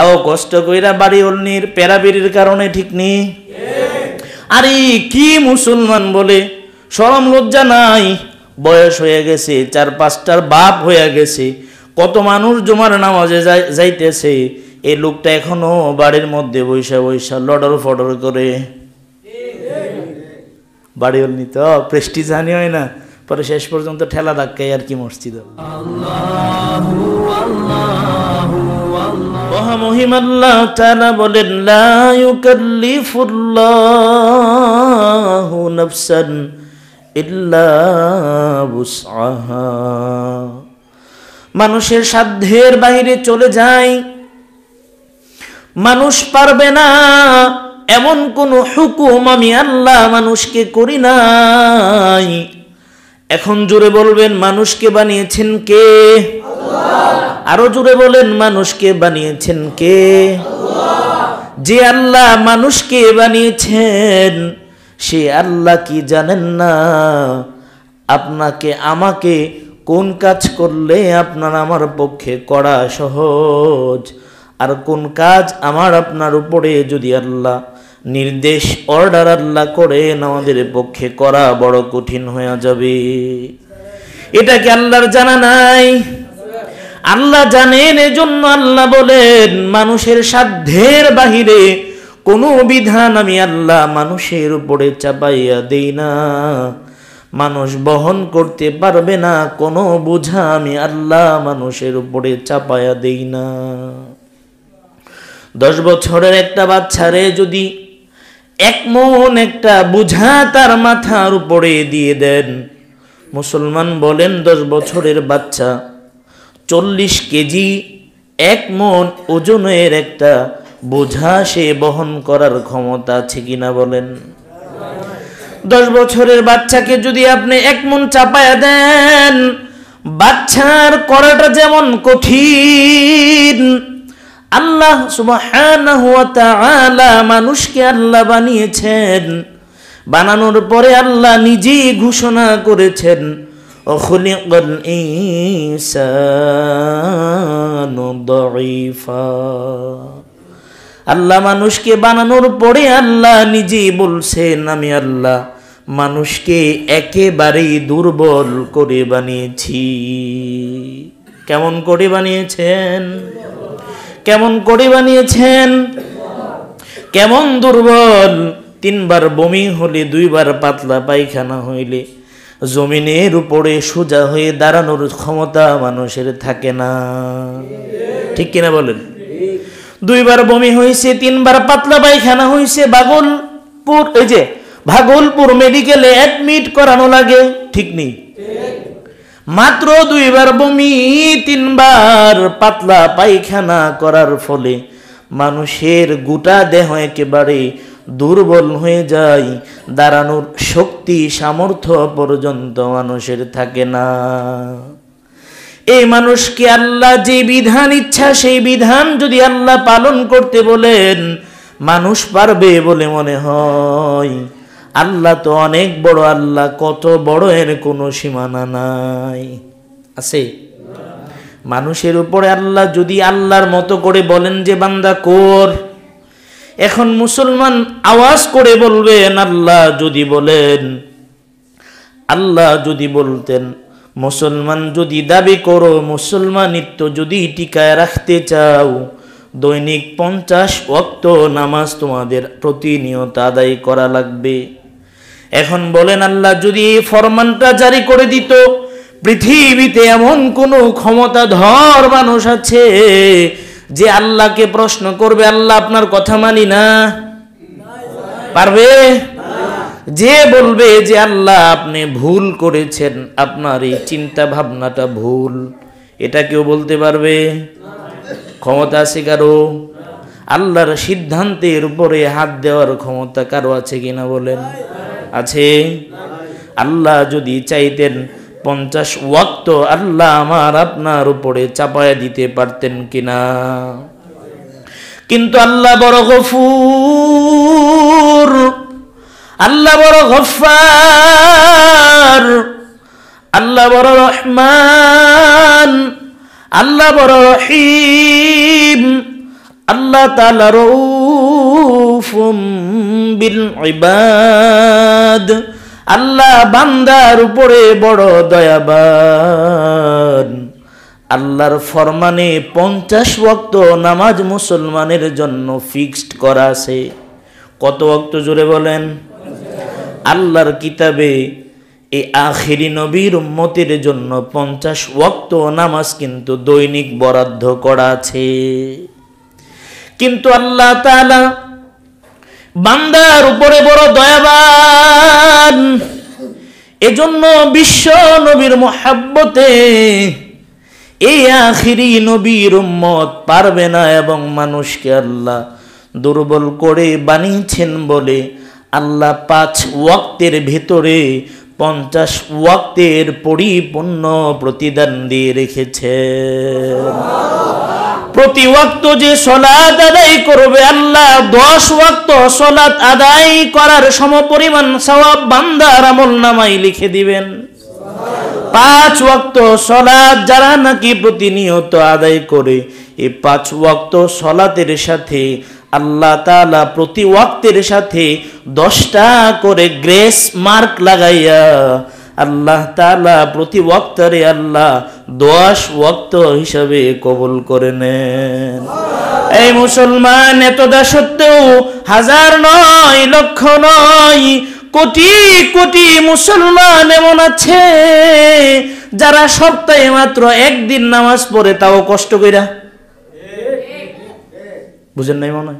তাও কষ্ট কইরা বাড়ি অন্যের পেরাবেরির কারণে ঠিক নেই আরে কি মুসলমান বলে সরম লজ্জা নাই বয়স হয়ে গেছে চার পাঁচটার বাপ হয়ে গেছে কত মানুষ জমার নামাজে যাইতেছে এই লোকটা এখনো বাড়ির মধ্যে বৈশা বৈশা লডর ফডর করে বাড়ি হলনি তো প্রেস্টিজ হানি হয় না পরে শেষ পর্যন্ত ঠেলা ধাক্কাই আর কি মসজিদ আল্লাহ মহিম আল্লাহ তাআলা বলেন নাফসান ইল্লা মানুষের সাধ্যের বাইরে চলে যায় মানুষ পারবে না এমন কোন হুকুম আমি আল্লাহ মানুষকে করি নাই এখন জোরে বলবেন মানুষকে বানিয়েছেন কে আল্লাহ আরো জুড়ে বলেন মানুষকে বানিয়েছেন কে যে আল্লাহ মানুষকে বানিয়েছেন সে আল্লাহ কি জানেন না আপনাকে আমাকে কোন কাজ করলে আপনার আমার পক্ষে করা সহজ আর কোন কাজ আমার আপনার উপরে যদি আল্লাহ নির্দেশ অর্ডার আল্লাহ করেন আমাদের পক্ষে করা বড় কঠিন হয়ে যাবে এটা কি আল্লাহর জানা নাই আল্লাহ জানেন এজন্য আল্লাহ বলেন মানুষের সাধ্যের বাহিরে কোনো বিধান আমি আল্লাহ মানুষের উপরে চাপাইয়া দেই না মানুষ বহন করতে পারবে না কোনো বোঝা আমি আল্লাহ মানুষের উপরে চাপাইয়া দেই না দশ বছরের একটা বাচ্চারে যদি এক মন একটা বোঝা তার মাথার উপরে দিয়ে দেন মুসলমান বলেন দশ বছরের বাচ্চা চল্লিশ কেজি এক মন ওজনের একটা বোঝা সে বহন করার ক্ষমতা আছে কিনা বলেন দশ বছরের বাচ্চাকে যদি আপনি এক মন চাপায় দেন বাচ্চার করাটা যেমন কঠিন আল্লাহ তাআলা মানুষকে আল্লাহ বানিয়েছেন বানানোর পরে আল্লাহ নিজেই ঘোষণা করেছেন وخلق الإنسان ضعيفا আল্লাহ মানুষকে বানানোর পরে আল্লাহ নিজেই বলছেন আমি আল্লাহ মানুষকে একেবারেই দুর্বল করে বানিয়েছি কেমন করে বানিয়েছেন কেমন করে বানিয়েছেন কেমন দুর্বল তিনবার বমি হলে দুইবার পাতলা পায়খানা হইলে জমিনের উপরে সোজা হয়ে দাঁড়ানোর ক্ষমতা মানুষের থাকে না ঠিক কিনা বলেন দুইবার বমি হয়েছে তিনবার পাতলা পায়খানা হয়েছে বাগলপুর এই যে ভাগলপুর মেডিকেলে অ্যাডমিট করানো লাগে ঠিক নেই মাত্র দুইবার বমি তিনবার পাতলা পায়খানা করার ফলে মানুষের গোটা দেহ একেবারে দুর্বল হয়ে যায় দাঁড়ানোর শক্তি সামর্থ্য পর্যন্ত মানুষের থাকে না এই মানুষকে আল্লাহ যে বিধান ইচ্ছা সেই বিধান যদি আল্লাহ পালন করতে বলেন মানুষ পারবে বলে মনে হয় আল্লাহ তো অনেক বড় আল্লাহ কত বড় এর কোনো সীমানা নাই আছে মানুষের উপরে আল্লাহ যদি আল্লাহর মতো করে বলেন যে বান্দা কর এখন মুসলমান আওয়াজ করে বলবেন আল্লাহ যদি বলেন আল্লাহ যদি বলতেন মুসলমান যদি দাবি করো মুসলমানিত্ব যদি টিকায় রাখতে চাও দৈনিক পঞ্চাশ ওয়াক্ত নামাজ তোমাদের প্রতিনিয়ত আদায় করা লাগবে এখন বলেন আল্লাহ যদি এই ফরমানটা জারি করে দিত পৃথিবীতে এমন কোনো ক্ষমতাধর মানুষ আছে যে আল্লাহকে প্রশ্ন করবে আল্লাহ আপনার কথা মানি না পারবে যে বলবে যে আল্লাহ আপনি ভুল করেছেন আপনার এই চিন্তা ভাবনাটা ভুল এটা কেউ বলতে পারবে ক্ষমতা আছে কারো আল্লাহর সিদ্ধান্তের উপরে হাত দেওয়ার ক্ষমতা কারো আছে কিনা বলেন আছে আল্লাহ যদি চাইতেন পঞ্চাশ ওয়াক্ত আল্লাহ আমার আপনার উপরে চাপায় দিতে পারতেন কিনা কিন্তু আল্লাহ বড় গফুর আল্লাহ বড় গফার আল্লাহ বড় রহমান আল্লাহ বড় রহিম আল্লাহ তালা রৌফুম বিল ইবাদ আল্লাহ বান্দার উপরে বড় দয়াবান আল্লাহর ফরমানে পঞ্চাশ ওয়াক্ত নামাজ মুসলমানের জন্য ফিক্সড করা আছে কত ভক্ত জুড়ে বলেন আল্লাহর কিতাবে এই আখেরি নবীর উম্মতির জন্য পঞ্চাশ ওয়াক্ত নামাজ কিন্তু দৈনিক বরাদ্দ করা আছে কিন্তু আল্লাহ তালা বান্দার উপরে বড় দয়াবান এজন্য বিশ্ব নবীর মহাব্বতে এই আখিরি নবীর উম্মত পারবে না এবং মানুষকে আল্লাহ দুর্বল করে বানিয়েছেন বলে আল্লাহ পাঁচ ওয়াক্তের ভেতরে পঞ্চাশ ওয়াক্তের পরিপূর্ণ প্রতিদান দিয়ে রেখেছে প্রতি ওয়াক্ত যে সলাদ আদায় করবে আল্লাহ দশ ওয়াক্ত সলাদ আদায় করার সম পরিমাণ সবাব বান্দার আমল নামাই লিখে দিবেন পাঁচ ওয়াক্ত সলাদ যারা নাকি প্রতিনিয়ত আদায় করে এই পাঁচ ওয়াক্ত সলাতের সাথে আল্লাহ তালা প্রতি ওয়াক্তের সাথে দশটা করে গ্রেস মার্ক লাগাইয়া আল্লাহ তালা প্রতি ওয়াক্তারে আল্লাহ দোয়াশ বক্ত হিসাবে কবুল করে নেন এই মুসলমান এত দাসত্বেও হাজার নয় লক্ষ নয় কোটি কোটি মুসলমান এমন আছে যারা সপ্তাহে মাত্র একদিন নামাজ পড়ে তাও কষ্ট কইরা বুঝেন নাই মনে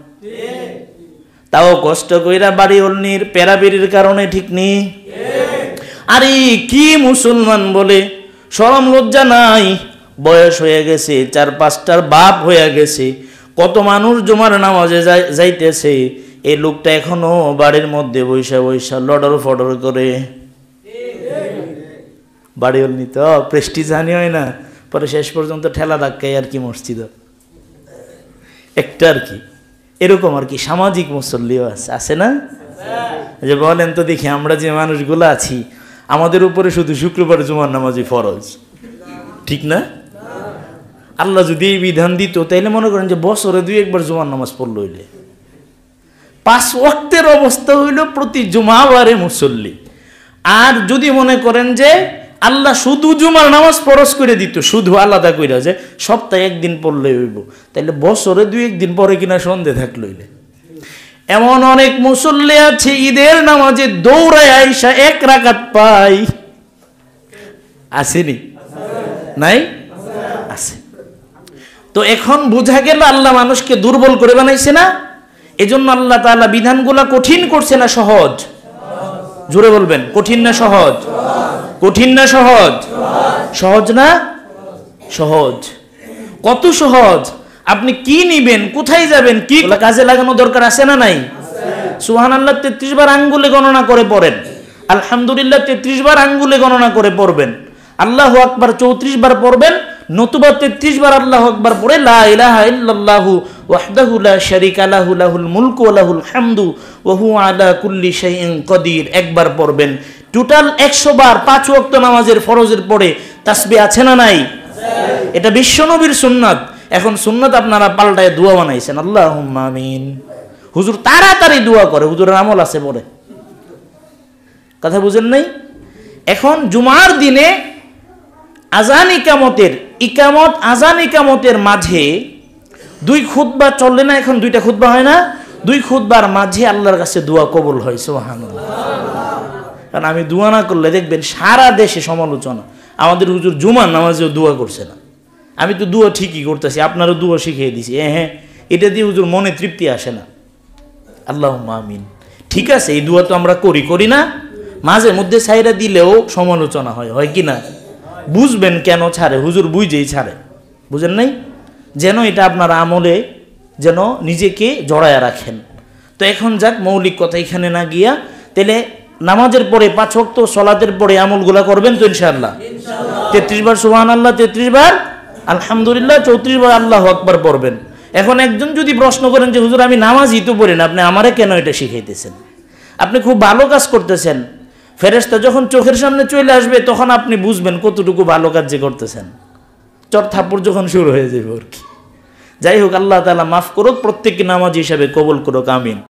তাও কষ্ট কইরা বাড়ি অন্যের প্যারাবিড়ির কারণে ঠিক নেই আরে কি মুসলমান বলে সরম লজ্জা নাই বয়স হয়ে গেছে চার পাঁচটার বাপ হয়ে গেছে কত মানুষ জমার নামাজে যাইতেছে এই লোকটা এখনো বাড়ির মধ্যে বৈশা বৈশা লডর ফডর করে বাড়ি হলনি তো প্রেস্টি জানি হয় না পরে শেষ পর্যন্ত ঠেলা ধাক্কায় আর কি মসজিদ একটা আর কি এরকম আর কি সামাজিক মুসল্লিও আছে আছে না যে বলেন তো দেখি আমরা যে মানুষগুলো আছি আমাদের উপরে শুধু শুক্রবার জুমার নামাজি ফরজ ঠিক না আল্লাহ যদি এই বিধান দিত তাইলে মনে করেন যে বছরে দুই একবার জুমার নামাজ পড়ল হইলে পাঁচ ওয়াক্তের অবস্থা হইল প্রতি জুমাবারে মুসল্লি আর যদি মনে করেন যে আল্লাহ শুধু জুমার নামাজ ফরজ করে দিত শুধু আলাদা কইরা যে সপ্তাহে একদিন পড়লে হইব তাইলে বছরে দুই একদিন পরে কিনা সন্ধে থাকলো হইলে এমন অনেক মুসল্লি আছে ঈদের নামাজে দৌড়ায় আইসা এক রাকাত পাই আসেনি নাই আছে তো এখন বোঝা গেল আল্লাহ মানুষকে দুর্বল করে বানাইছে না এজন্য আল্লাহ তাআলা বিধানগুলা কঠিন করছে না সহজ জোরে বলবেন কঠিন না সহজ কঠিন না সহজ সহজ না সহজ কত সহজ আপনি কি নিবেন কোথায় যাবেন কি কাজে লাগানো দরকার আছে না নাই সুহান আল্লাহ তেত্রিশ বার আঙ্গুলে গণনা করে পড়েন আলহামদুলিল্লাহ তেত্রিশ বার আঙ্গুলে গণনা করে পড়বেন আল্লাহ আকবার চৌত্রিশ বার পড়বেন নতুবা তেত্রিশ বার আল্লাহ আকবার পড়ে লাহু মুলকু হামদু ওহু কুল্লি কদির একবার পড়বেন টোটাল একশো বার পাঁচ ওয়াক্ত নামাজের ফরজের পরে তাসবি আছে না নাই এটা বিশ্বনবীর সুন্নাত এখন সুন্নত আপনারা পাল্টায় দোয়া বানাইছেন আল্লাহ আমিন হুজুর তাড়াতাড়ি দোয়া করে হুজুরের আমল আছে পরে কথা বুঝেন নাই এখন জুমার দিনে আজান ইকামতের ইকামত আজান ইকামতের মাঝে দুই খুদ্া চললে না এখন দুইটা খুদ্া হয় না দুই খুদ্বার মাঝে আল্লাহর কাছে দোয়া কবল হয় সোহান কারণ আমি দোয়া না করলে দেখবেন সারা দেশে সমালোচনা আমাদের হুজুর জুমার নামাজেও দোয়া করছে না আমি তো দুয়া ঠিকই করতেছি আপনারও দুয়া শিখিয়ে দিছি হ্যাঁ হ্যাঁ এটা দিয়ে হুজুর মনে তৃপ্তি আসে না আল্লাহ মামিন ঠিক আছে এই দুয়া তো আমরা করি করি না মাঝে মধ্যে সাইরা দিলেও সমালোচনা হয় হয় কি না বুঝবেন কেন ছাড়ে হুজুর বুঝেই ছাড়ে বুঝেন নাই যেন এটা আপনার আমলে যেন নিজেকে জড়ায় রাখেন তো এখন যাক মৌলিক কথা এখানে না গিয়া তাহলে নামাজের পরে পাঁচ তো সলাতের পরে আমলগুলা করবেন তো ইনশাল্লাহ তেত্রিশ বার সুহান আল্লাহ তেত্রিশ বার আলহামদুলিল্লাহ চৌত্রিশ বার আল্লাহ আকবার পড়বেন এখন একজন যদি প্রশ্ন করেন যে হুজুর আমি নামাজ ইতু পড়ি না আপনি আমারে কেন এটা শিখাইতেছেন আপনি খুব ভালো কাজ করতেছেন ফেরেস্তা যখন চোখের সামনে চলে আসবে তখন আপনি বুঝবেন কতটুকু ভালো কাজ যে করতেছেন চর থাপ্পড় যখন শুরু হয়ে যাবে আর কি যাই হোক আল্লাহ তালা মাফ করুক প্রত্যেককে নামাজ হিসাবে কবল করুক আমিন